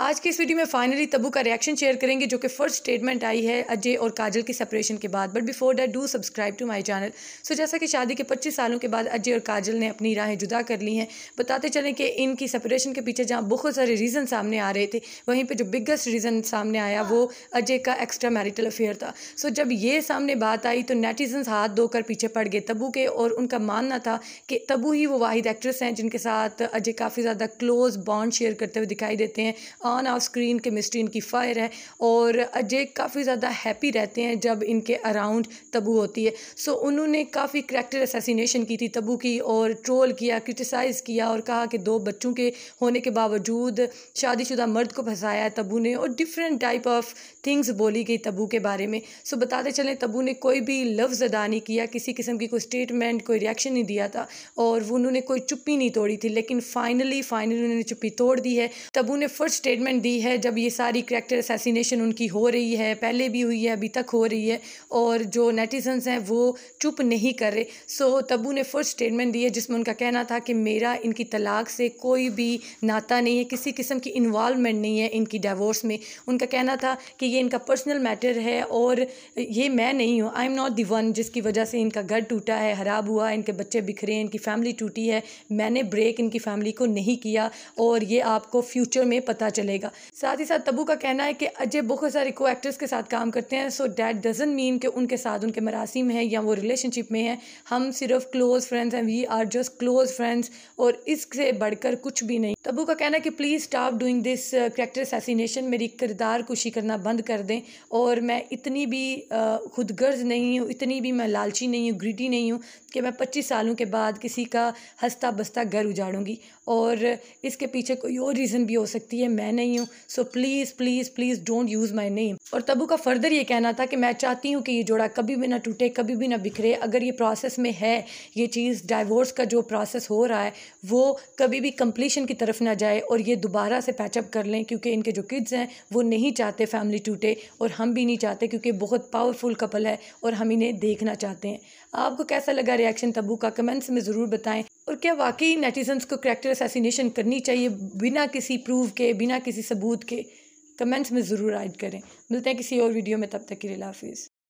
आज की इस वीडियो में फाइनली तबू का रिएक्शन शेयर करेंगे जो कि फर्स्ट स्टेटमेंट आई है अजय और काजल की सेपरेशन के बाद but before that do subscribe to my channel so जैसा कि शादी के 25 सालों के बाद अजय और काजल ने अपनी राहें जुदा कर ली हैं बताते चलें कि इनकी सेपरेशन के पीछे जहाँ बहुत सारे रीज़न सामने आ रहे थे वहीं पर जो बिगेस्ट रीज़न सामने आया वो अजय का एक्स्ट्रा मैरिटल अफेयर था सो so, जब ये सामने बात आई तो नेटिजन्स हाथ धोकर पीछे पड़ गए तबू के और उनका मानना था कि तबू ही वो वाहिद एक्ट्रेस हैं जिनके साथ अजय काफ़ी ज़्यादा क्लोज बॉन्ड शेयर करते हुए दिखाई देते हैं ऑन ऑफ स्क्रीन केमिस्ट्री इनकी फायर है और अजय काफ़ी ज़्यादा हैप्पी रहते हैं जब इनके अराउंड तबू होती है सो उन्होंने काफ़ी करैक्टर असेसिनेशन की थी तबू की और ट्रोल किया क्रिटिसाइज़ किया और कहा कि दो बच्चों के होने के बावजूद शादीशुदा मर्द को फंसाया है तबू ने और डिफरेंट टाइप ऑफ थिंग्स बोली गई तबू के बारे में सो बताते चलें तबू ने कोई भी लफ्ज़ अदा नहीं किया किसी किस्म की कोई स्टेटमेंट कोई रिएक्शन नहीं दिया था और उन्होंने कोई चुप्पी नहीं तोड़ी थी लेकिन फाइनली फाइनली उन्होंने चुप्पी तोड़ दी है तबू ने फर्स्ट स्टेटमेंट दी है जब ये सारी करेक्टर असैसिनेशन उनकी हो रही है पहले भी हुई है अभी तक हो रही है और जो नेटिजन्स हैं वो चुप नहीं कर रहे सो so, तब्बू ने फर्स्ट स्टेटमेंट दी है जिसमें उनका कहना था कि मेरा इनकी तलाक से कोई भी नाता नहीं है किसी किस्म की इन्वॉलमेंट नहीं है इनकी डाइवोर्स में उनका कहना था कि ये इनका पर्सनल मैटर है और ये मैं नहीं हूँ I am not the one जिसकी वजह से इनका घर टूटा है ख़राब हुआ इनके बच्चे बिखरे हैं इनकी फैमिली टूटी है मैंने ब्रेक इनकी फैमिली को नहीं किया और ये आपको फ्यूचर में पता चल चलेगा साथ ही साथ तबू का कहना है कि अजय बहुत सारे को एक्टर्स के साथ काम करते हैं सो डैट डजेंट मीन कि उनके साथ उनके मरासिम हैं या वो रिलेशनशिप में हैं हम सिर्फ क्लोज़ फ्रेंड्स हैं we are just close friends और इससे बढ़कर कुछ भी नहीं तबू का कहना है कि please stop doing this character assassination मेरी किरदार कुशी करना बंद कर दें और मैं इतनी भी uh, खुदगर्ज नहीं हूँ इतनी भी मैं लालची नहीं हूँ ग्रीडी नहीं हूँ कि मैं पच्चीस सालों के बाद किसी का हंसता बसता घर उजाड़ूंगी और इसके पीछे कोई और रीज़न भी हो सकती है मैं मैं नहीं हूँ so please please please don't use my name और तबू का फर्दर ये कहना था कि मैं चाहती हूँ कि ये जोड़ा कभी भी ना टूटे कभी भी ना बिखरे अगर ये प्रोसेस में है ये चीज़ डाइवोर्स का जो प्रोसेस हो रहा है वो कभी भी कम्प्लीशन की तरफ ना जाए और ये दोबारा से पैचअप कर लें क्योंकि इनके जो किड्स हैं वो नहीं चाहते फैमिली टूटे और हम भी नहीं चाहते क्योंकि बहुत पावरफुल कपल है और हम इन्हें देखना चाहते हैं आपको कैसा लगा रिएक्शन तबू का कमेंट्स में ज़रूर बताएं और क्या वाकई नेटिजन्स को करेक्टर असासीनेशन करनी चाहिए बिना किसी प्रूफ के बिना किसी सबूत के कमेंट्स में ज़रूर ऐड करें मिलते हैं किसी और वीडियो में तब तक के लिए हाफिज़